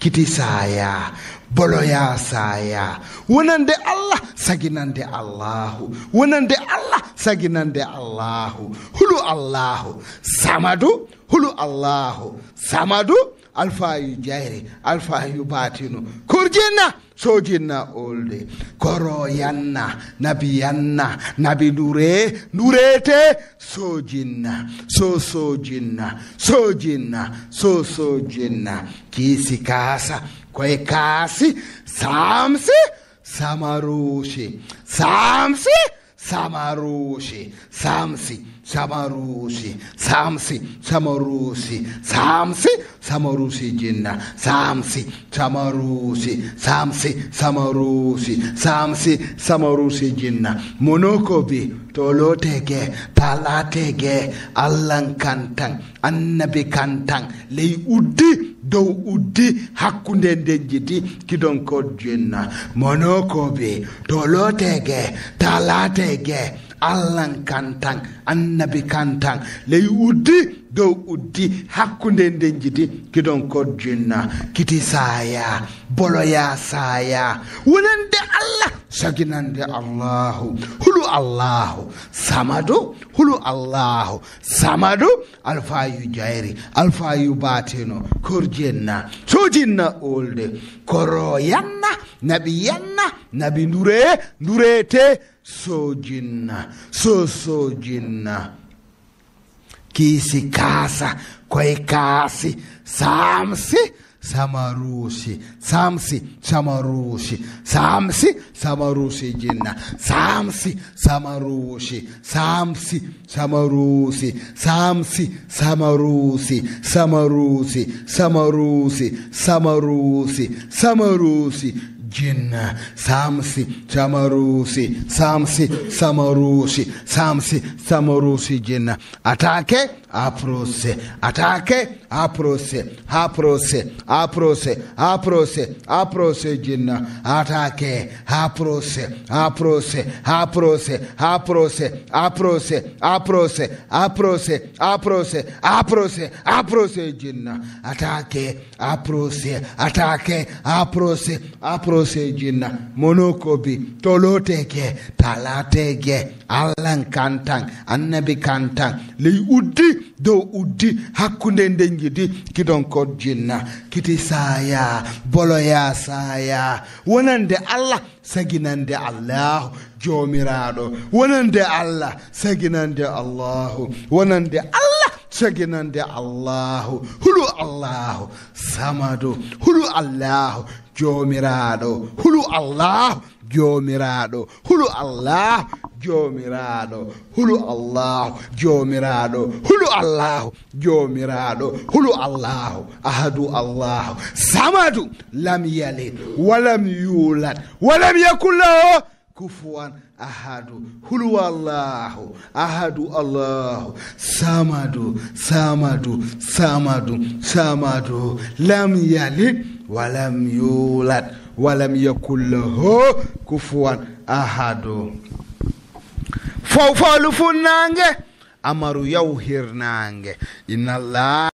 kiti saya boloya saya wonande allah saginande allahu wonande allah saginande allahu hulu allahu samadu hulu allahu samadu alfayu jayri alfayu batinu kurjinna sojinna olde koro yanna nabi yanna nabi dure durete sojinna so sojinna sojinna so sojinna kisi kasa koye kasi samsi samarushi samsi samarushi samsi, samarushi, samsi samarusi samsi samarusi samsi samarusi jinna samsi samarusi samsi samarusi samsi samarusi jinna monokobi tolotege talatege allan kantan annabi kantan ley uddi dow uddi hakkunde denjiti kidonkot jenna monokoɓe to lotege ta allan kantan annabi kantan ley uddi dow uddi hakkunde nden jidi kidon kojjinna kiti saya boloya saya wonande allah saginande allahu hulu allahu samadu hulu allahu samadu alfayu jayri alfayu batino korjenna sojinna olde koroyanna nabi yanna nabi ndure ndurete sojinna so sojinna kiisi kaasa koye kaasi saamsi samarushi samsi samarushi samsi samarushi jinna samsi samarushi samsi samarusi samsi samarusi samarusi samarusi samarusi samarusi jinna samsi samarusi samsi samarusi samsi samarusi jinna atake aprose atake aprose aprose aprose aprose aprose jinna atake aprose aprose aprose aprose aprose aprose aprose aprose aprose aprose jinna atake aprose atake aprose aprose koseji monokobi toloteke talatege allan kantan annabi kantan ley uddi do uddi hakkunde nden jidi kidon kod jinna kiti saya boloya saya wonande allah saginande allahu jomiraɗo wonande allah saginande allahu wonande allah saginande Allah hulu Allah samadu hulu Allah. joomiraaɗo hulu allah joomiraaɗo hulu allah joomiraaɗo hulu allahu joomiraaɗo hulu allahu joomiraaɗo hulu allahu ahadu allahu samadu lam yalid walam yuulat walam yakun laho kufuwan ahadu hulu allahu ahadu allahu samadu samadu samadu samadu lam yalid walam yulad walam yakul lahu kufuwan ahadu fofolu funange amaru inna Allāh.